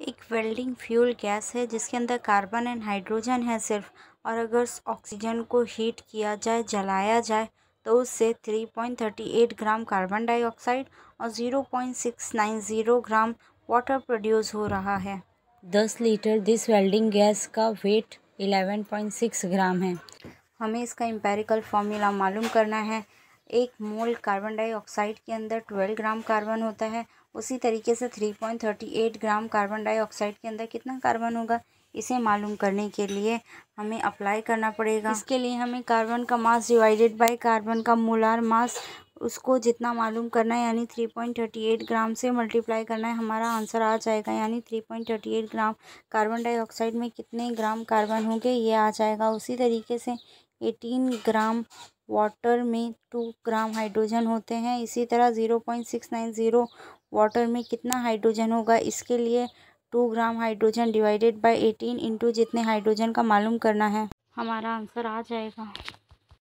एक welding fuel gas है जिसके अंदर कार्बन एंड हाइड्रोजन है सिर्फ और अगर ऑक्सीजन को हीट किया जाए जलाया जाए तो उससे 3.38 ग्राम कार्बन डाइऑक्साइड और 0.690 ग्राम वाटर प्रोड्यूस हो रहा है 10 लीटर दिस वेल्डिंग गैस का वेट 11.6 ग्राम है हमें इसका एम्पेरिकल फॉर्मूला मालूम करना है एक मोल कार्बन डाइऑक्साइड के अंदर ट्वेल्व ग्राम कार्बन होता है उसी तरीके से three point thirty eight gram carbon dioxide के अंदर कितना कार्बन होगा इसे मालूम करने के लिए हमें अप्लाई करना पड़ेगा इसके लिए हमें कार्बन का मास डिवाइडेड बाय कार्बन का मोलार मास उसको जितना मालूम करना है यानी three point thirty eight gram से मल्टीप्लाई करना है हमारा आंसर आ जाएगा यानी three point thirty eight gram carbon dioxide में कितने ग्राम कार्बन होंगे ये आ जाएगा उसी तरीके से एटीन ग्राम वाटर में टू ग्राम हाइड्रोजन होते हैं इसी तरह zero point six nine zero water में कितना हाइड्रोजन होगा इसके लिए two gram hydrogen divided by eighteen into जितने हाइड्रोजन का मालूम करना है हमारा आंसर आ जाएगा